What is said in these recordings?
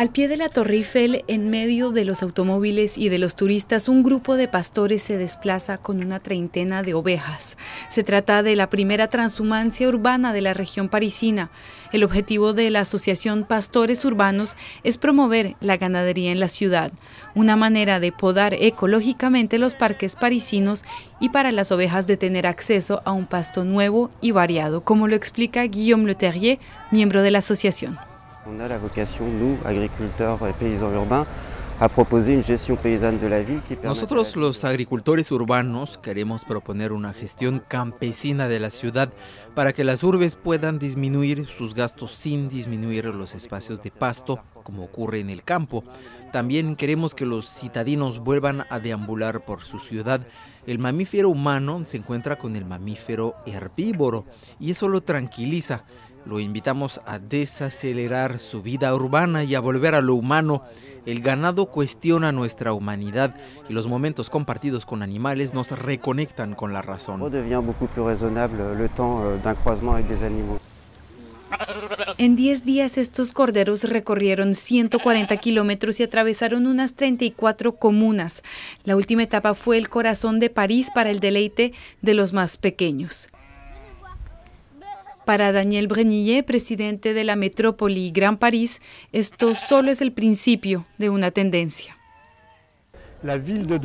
Al pie de la Torre Eiffel, en medio de los automóviles y de los turistas, un grupo de pastores se desplaza con una treintena de ovejas. Se trata de la primera transhumancia urbana de la región parisina. El objetivo de la Asociación Pastores Urbanos es promover la ganadería en la ciudad, una manera de podar ecológicamente los parques parisinos y para las ovejas de tener acceso a un pasto nuevo y variado, como lo explica Guillaume Le miembro de la asociación a de la Nosotros los agricultores urbanos queremos proponer una gestión campesina de la ciudad para que las urbes puedan disminuir sus gastos sin disminuir los espacios de pasto como ocurre en el campo. También queremos que los citadinos vuelvan a deambular por su ciudad. El mamífero humano se encuentra con el mamífero herbívoro y eso lo tranquiliza. Lo invitamos a desacelerar su vida urbana y a volver a lo humano. El ganado cuestiona nuestra humanidad y los momentos compartidos con animales nos reconectan con la razón. En 10 días estos corderos recorrieron 140 kilómetros y atravesaron unas 34 comunas. La última etapa fue el corazón de París para el deleite de los más pequeños. Para Daniel Brenillet, presidente de la metrópoli Gran París, esto solo es el principio de una tendencia. En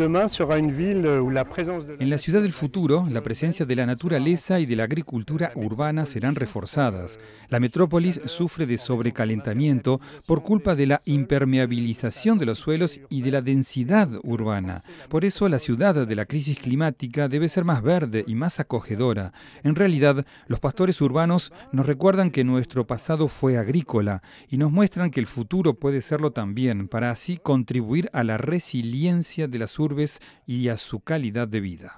la ciudad del futuro, la presencia de la naturaleza y de la agricultura urbana serán reforzadas. La metrópolis sufre de sobrecalentamiento por culpa de la impermeabilización de los suelos y de la densidad urbana. Por eso la ciudad de la crisis climática debe ser más verde y más acogedora. En realidad, los pastores urbanos nos recuerdan que nuestro pasado fue agrícola y nos muestran que el futuro puede serlo también, para así contribuir a la resiliencia de las urbes y a su calidad de vida.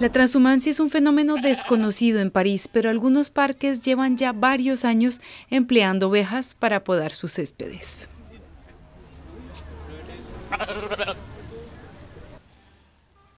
La transhumancia es un fenómeno desconocido en París, pero algunos parques llevan ya varios años empleando ovejas para podar sus céspedes.